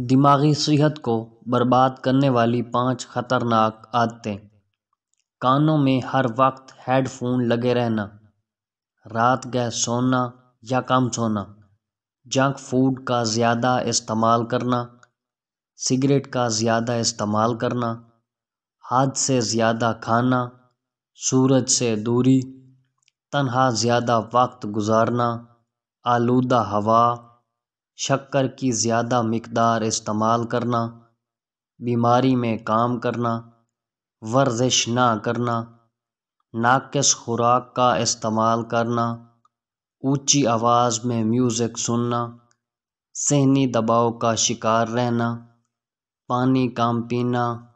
दिमागी सेहत को बर्बाद करने वाली पाँच ख़तरनाक आदतें कानों में हर वक्त हेडफोन लगे रहना रात गए सोना या कम सोना जंक फूड का ज़्यादा इस्तेमाल करना सिगरेट का ज़्यादा इस्तेमाल करना हद से ज़्यादा खाना सूरज से दूरी तनहा ज़्यादा वक्त गुजारना आलूदा हवा शक्कर की ज़्यादा मकदार इस्तेमाल करना बीमारी में काम करना वर्जिश ना करना नाकस ख़ुराक का इस्तेमाल करना ऊँची आवाज़ में म्यूज़िक सुनना सहनी दबाव का शिकार रहना पानी कम पीना